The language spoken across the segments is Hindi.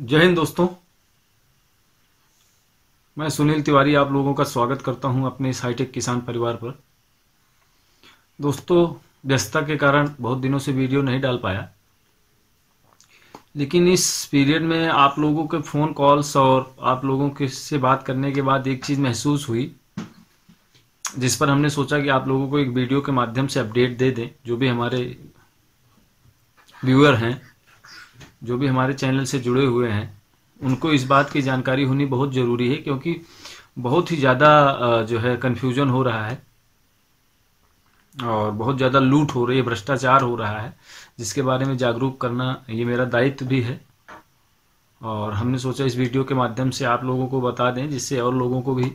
जय हिंद दोस्तों मैं सुनील तिवारी आप लोगों का स्वागत करता हूं अपने इस हाईटेक किसान परिवार पर दोस्तों व्यस्तता के कारण बहुत दिनों से वीडियो नहीं डाल पाया लेकिन इस पीरियड में आप लोगों के फ़ोन कॉल्स और आप लोगों के से बात करने के बाद एक चीज़ महसूस हुई जिस पर हमने सोचा कि आप लोगों को एक वीडियो के माध्यम से अपडेट दे दें जो भी हमारे व्यूअर हैं जो भी हमारे चैनल से जुड़े हुए हैं उनको इस बात की जानकारी होनी बहुत ज़रूरी है क्योंकि बहुत ही ज़्यादा जो है कन्फ्यूजन हो रहा है और बहुत ज़्यादा लूट हो रही है भ्रष्टाचार हो रहा है जिसके बारे में जागरूक करना ये मेरा दायित्व भी है और हमने सोचा इस वीडियो के माध्यम से आप लोगों को बता दें जिससे और लोगों को भी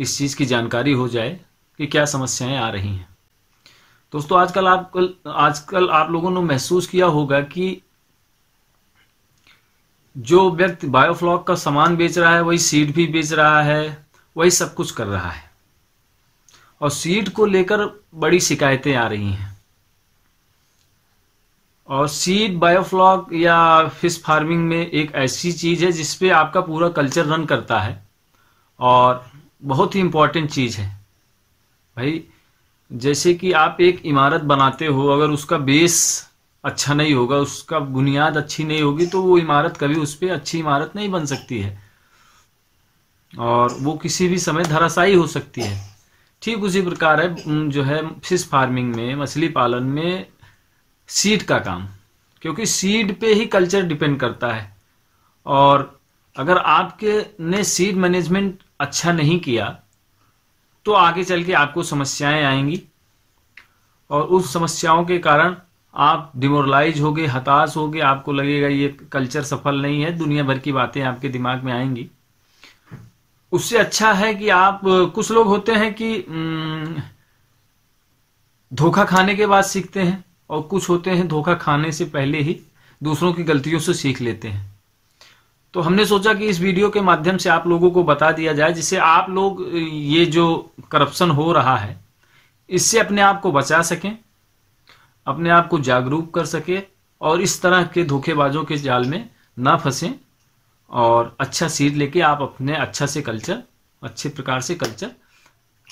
इस चीज़ की जानकारी हो जाए कि क्या समस्याएं आ रही हैं दोस्तों आजकल आप आजकल आप लोगों ने महसूस किया होगा कि जो व्यक्ति बायोफ्लॉक का सामान बेच रहा है वही सीड भी बेच रहा है वही सब कुछ कर रहा है और सीड को लेकर बड़ी शिकायतें आ रही हैं और सीड बायोफ्लॉक या फिश फार्मिंग में एक ऐसी चीज़ है जिसपे आपका पूरा कल्चर रन करता है और बहुत ही इंपॉर्टेंट चीज़ है भाई जैसे कि आप एक इमारत बनाते हो अगर उसका बेस अच्छा नहीं होगा उसका बुनियाद अच्छी नहीं होगी तो वो इमारत कभी उस पर अच्छी इमारत नहीं बन सकती है और वो किसी भी समय धराशायी हो सकती है ठीक उसी प्रकार है जो है फिश फार्मिंग में मछली पालन में सीड का काम क्योंकि सीड पे ही कल्चर डिपेंड करता है और अगर आपके ने सीड मैनेजमेंट अच्छा नहीं किया तो आगे चल के आपको समस्याएं आएंगी और उस समस्याओं के कारण आप डिमोरलाइज हो गए हताश हो गए आपको लगेगा ये कल्चर सफल नहीं है दुनिया भर की बातें आपके दिमाग में आएंगी उससे अच्छा है कि आप कुछ लोग होते हैं कि धोखा खाने के बाद सीखते हैं और कुछ होते हैं धोखा खाने से पहले ही दूसरों की गलतियों से सीख लेते हैं तो हमने सोचा कि इस वीडियो के माध्यम से आप लोगों को बता दिया जाए जिससे आप लोग ये जो करप्शन हो रहा है इससे अपने आप को बचा सकें अपने आप को जागरूक कर सके और इस तरह के धोखेबाजों के जाल में ना फंसे और अच्छा सीट लेके आप अपने अच्छा से कल्चर अच्छे प्रकार से कल्चर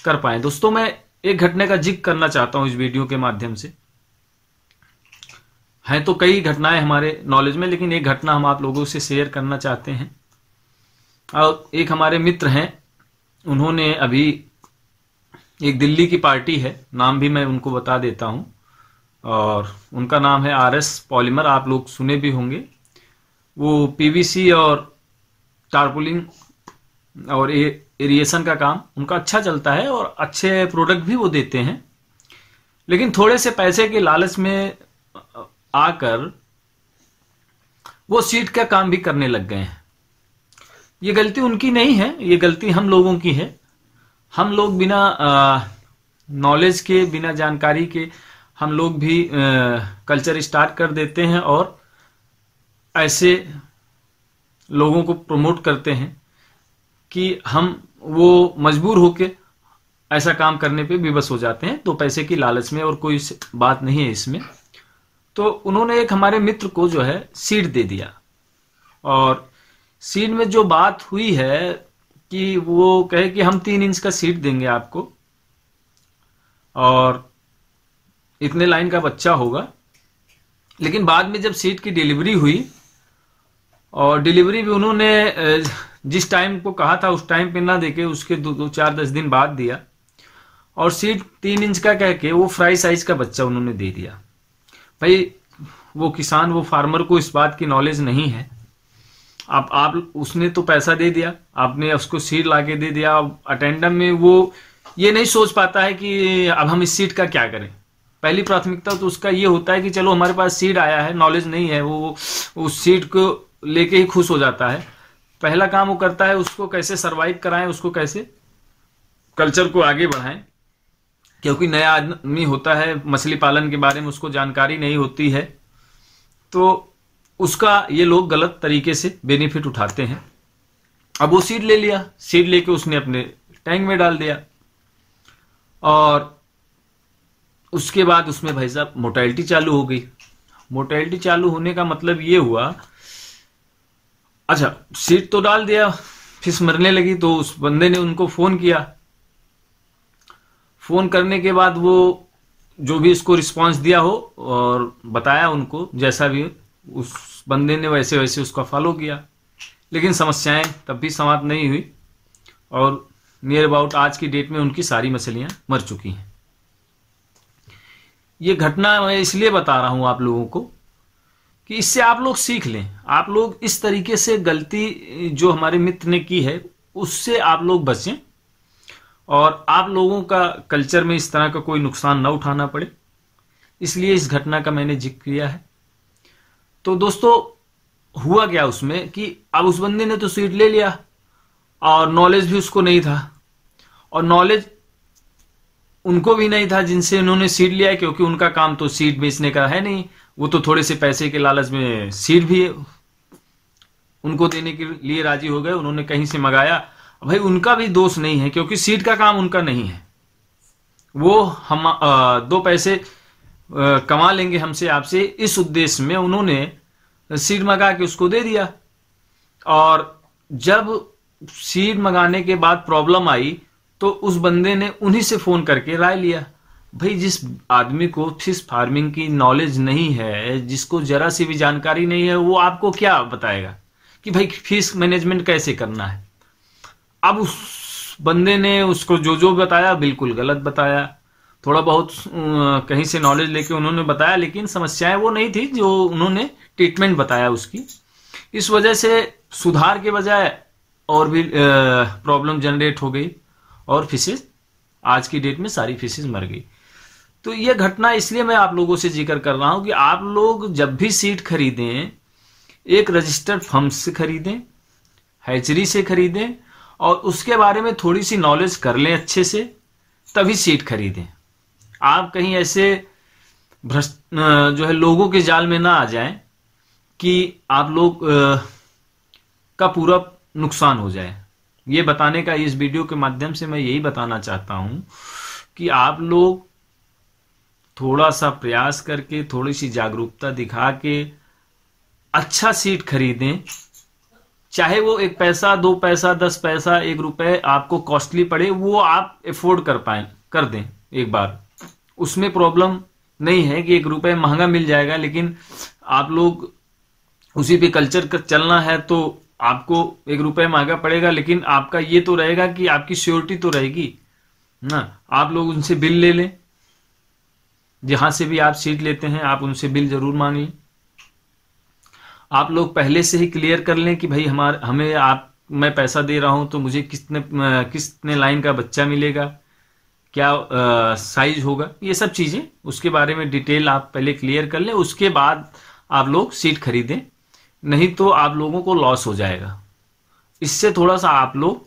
कर पाए दोस्तों मैं एक घटने का जिक्र करना चाहता हूं इस वीडियो के माध्यम से है तो कई घटनाएं हमारे नॉलेज में लेकिन एक घटना हम आप लोगों से शेयर करना चाहते हैं और एक हमारे मित्र हैं उन्होंने अभी एक दिल्ली की पार्टी है नाम भी मैं उनको बता देता हूं और उनका नाम है आर एस पॉलीमर आप लोग सुने भी होंगे वो पीवीसी और टार्पोलिंग और एरिएशन का काम उनका अच्छा चलता है और अच्छे प्रोडक्ट भी वो देते हैं लेकिन थोड़े से पैसे के लालच में आकर वो सीट का काम भी करने लग गए हैं ये गलती उनकी नहीं है ये गलती हम लोगों की है हम लोग बिना नॉलेज के बिना जानकारी के हम लोग भी कल्चर स्टार्ट कर देते हैं और ऐसे लोगों को प्रमोट करते हैं कि हम वो मजबूर होके ऐसा काम करने पे विवश हो जाते हैं तो पैसे की लालच में और कोई बात नहीं है इसमें तो उन्होंने एक हमारे मित्र को जो है सीट दे दिया और सीट में जो बात हुई है कि वो कहे कि हम तीन इंच का सीट देंगे आपको और इतने लाइन का बच्चा होगा लेकिन बाद में जब सीट की डिलीवरी हुई और डिलीवरी भी उन्होंने जिस टाइम को कहा था उस टाइम पे ना देके उसके दो दो चार दस दिन बाद दिया और सीट तीन इंच का कह के वो फ्राई साइज का बच्चा उन्होंने दे दिया भाई वो किसान वो फार्मर को इस बात की नॉलेज नहीं है आप आप उसने तो पैसा दे दिया आपने उसको सीट ला दे दिया अटेंडम में वो ये नहीं सोच पाता है कि अब हम इस सीट का क्या करें पहली प्राथमिकता तो उसका ये होता है कि चलो हमारे पास सीड आया है नॉलेज नहीं है वो उस सीड को लेके ही खुश हो जाता है पहला काम वो करता है उसको कैसे सर्वाइव कराएं उसको कैसे कल्चर को आगे बढ़ाएं क्योंकि नया आदमी होता है मछली पालन के बारे में उसको जानकारी नहीं होती है तो उसका ये लोग गलत तरीके से बेनिफिट उठाते हैं अब वो सीड ले लिया सीड लेके उसने अपने टैंक में डाल दिया और उसके बाद उसमें भाई साहब मोटेलिटी चालू हो गई मोटेलिटी चालू होने का मतलब ये हुआ अच्छा सीट तो डाल दिया फिस मरने लगी तो उस बंदे ने उनको फोन किया फोन करने के बाद वो जो भी उसको रिस्पांस दिया हो और बताया उनको जैसा भी उस बंदे ने वैसे वैसे उसका फॉलो किया लेकिन समस्याएं तब भी समाप्त नहीं हुई और नियर अबाउट आज की डेट में उनकी सारी मछलियां मर चुकी हैं ये घटना मैं इसलिए बता रहा हूं आप लोगों को कि इससे आप लोग सीख लें आप लोग इस तरीके से गलती जो हमारे मित्र ने की है उससे आप लोग बचें और आप लोगों का कल्चर में इस तरह का कोई नुकसान ना उठाना पड़े इसलिए इस घटना का मैंने जिक्र किया है तो दोस्तों हुआ क्या उसमें कि अब उस बंदे ने तो सीट ले लिया और नॉलेज भी उसको नहीं था और नॉलेज उनको भी नहीं था जिनसे उन्होंने सीट लिया क्योंकि उनका काम तो सीट बेचने का है नहीं वो तो थोड़े से पैसे के लालच में सीट भी उनको देने के लिए राजी हो गए उन्होंने कहीं से मंगाया भाई उनका भी दोष नहीं है क्योंकि सीट का काम उनका नहीं है वो हम आ, दो पैसे आ, कमा लेंगे हमसे आपसे इस उद्देश्य में उन्होंने सीट मंगा के उसको दे दिया और जब सीट मंगाने के बाद प्रॉब्लम आई तो उस बंदे ने उन्हीं से फ़ोन करके राय लिया भाई जिस आदमी को फिश फार्मिंग की नॉलेज नहीं है जिसको ज़रा सी भी जानकारी नहीं है वो आपको क्या बताएगा कि भाई फिश मैनेजमेंट कैसे करना है अब उस बंदे ने उसको जो जो बताया बिल्कुल गलत बताया थोड़ा बहुत कहीं से नॉलेज लेके उन्होंने बताया लेकिन समस्याएं वो नहीं थी जो उन्होंने ट्रीटमेंट बताया उसकी इस वजह से सुधार के बजाय और भी प्रॉब्लम जनरेट हो गई और फिशेज आज की डेट में सारी फिशेज मर गई तो यह घटना इसलिए मैं आप लोगों से जिक्र कर रहा हूं कि आप लोग जब भी सीट खरीदें एक रजिस्टर्ड फर्म से खरीदें हैचरी से खरीदें और उसके बारे में थोड़ी सी नॉलेज कर लें अच्छे से तभी सीट खरीदें आप कहीं ऐसे भ्रष्ट जो है लोगों के जाल में ना आ जाए कि आप लोग आ, का पूरा नुकसान हो जाए ये बताने का इस वीडियो के माध्यम से मैं यही बताना चाहता हूं कि आप लोग थोड़ा सा प्रयास करके थोड़ी सी जागरूकता दिखा के अच्छा सीट खरीदें चाहे वो एक पैसा दो पैसा दस पैसा एक रुपए आपको कॉस्टली पड़े वो आप एफोर्ड कर पाए कर दें एक बार उसमें प्रॉब्लम नहीं है कि एक रुपए महंगा मिल जाएगा लेकिन आप लोग उसी पे कल्चर का चलना है तो आपको एक रुपये महंगा पड़ेगा लेकिन आपका ये तो रहेगा कि आपकी श्योरिटी तो रहेगी ना आप लोग उनसे बिल ले लें जहां से भी आप सीट लेते हैं आप उनसे बिल जरूर मांग लें आप लोग पहले से ही क्लियर कर लें कि भाई हमारे हमें आप मैं पैसा दे रहा हूं तो मुझे कितने कितने लाइन का बच्चा मिलेगा क्या साइज होगा ये सब चीज़ें उसके बारे में डिटेल आप पहले क्लियर कर लें उसके बाद आप लोग सीट खरीदें नहीं तो आप लोगों को लॉस हो जाएगा इससे थोड़ा सा आप लोग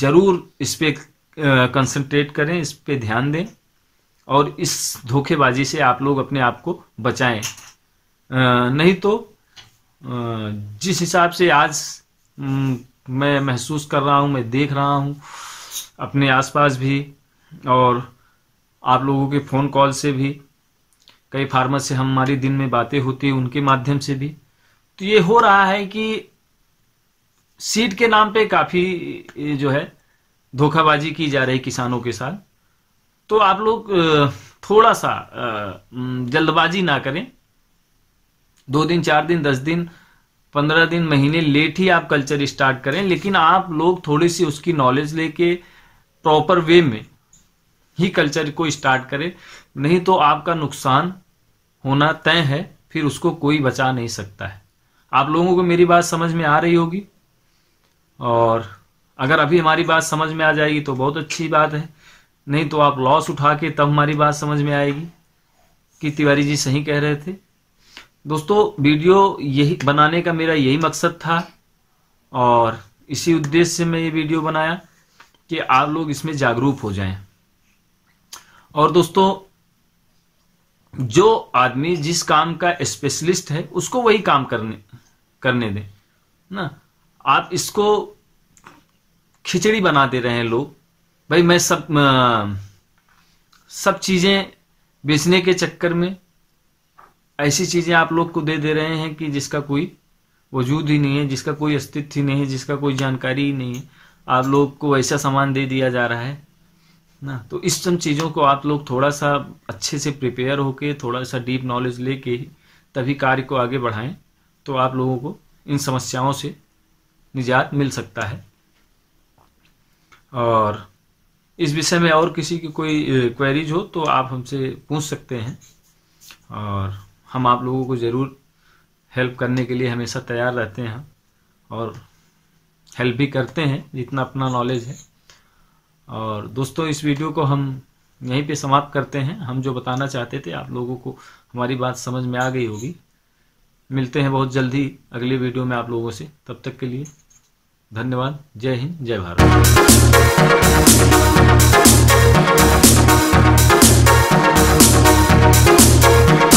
जरूर इस पर कंसंट्रेट करें इस पर ध्यान दें और इस धोखेबाजी से आप लोग अपने आप को बचाएं नहीं तो जिस हिसाब से आज मैं महसूस कर रहा हूं मैं देख रहा हूं अपने आसपास भी और आप लोगों के फ़ोन कॉल से भी कई फार्मर से हमारी दिन में बातें होती हैं उनके माध्यम से भी तो ये हो रहा है कि सीड के नाम पे काफी जो है धोखाबाजी की जा रही किसानों के साथ तो आप लोग थोड़ा सा जल्दबाजी ना करें दो दिन चार दिन दस दिन पंद्रह दिन महीने लेट ही आप कल्चर स्टार्ट करें लेकिन आप लोग थोड़ी सी उसकी नॉलेज लेके प्रॉपर वे में ही कल्चर को स्टार्ट करें नहीं तो आपका नुकसान होना तय है फिर उसको कोई बचा नहीं सकता है आप लोगों को मेरी बात समझ में आ रही होगी और अगर अभी हमारी बात समझ में आ जाएगी तो बहुत अच्छी बात है नहीं तो आप लॉस उठा के तब हमारी बात समझ में आएगी कि तिवारी जी सही कह रहे थे दोस्तों वीडियो यही बनाने का मेरा यही मकसद था और इसी उद्देश्य से मैं ये वीडियो बनाया कि आप लोग इसमें जागरूक हो जाएं और दोस्तों जो आदमी जिस काम का स्पेशलिस्ट है उसको वही काम करने करने दें ना आप इसको खिचड़ी बना दे रहे हैं लोग भाई मैं सब आ, सब चीज़ें बेचने के चक्कर में ऐसी चीज़ें आप लोग को दे दे रहे हैं कि जिसका कोई वजूद ही नहीं है जिसका कोई अस्तित्व ही नहीं है जिसका कोई जानकारी ही नहीं है आप लोग को ऐसा सामान दे दिया जा रहा है ना तो इस सब चीज़ों को आप लोग थोड़ा सा अच्छे से प्रिपेयर होके थोड़ा सा डीप नॉलेज लेके तभी कार्य को आगे बढ़ाएं तो आप लोगों को इन समस्याओं से निजात मिल सकता है और इस विषय में और किसी की कोई क्वेरीज हो तो आप हमसे पूछ सकते हैं और हम आप लोगों को ज़रूर हेल्प करने के लिए हमेशा तैयार रहते हैं और हेल्प भी करते हैं जितना अपना नॉलेज है और दोस्तों इस वीडियो को हम यहीं पे समाप्त करते हैं हम जो बताना चाहते थे आप लोगों को हमारी बात समझ में आ गई होगी मिलते हैं बहुत जल्दी अगले वीडियो में आप लोगों से तब तक के लिए धन्यवाद जय हिंद जय भारत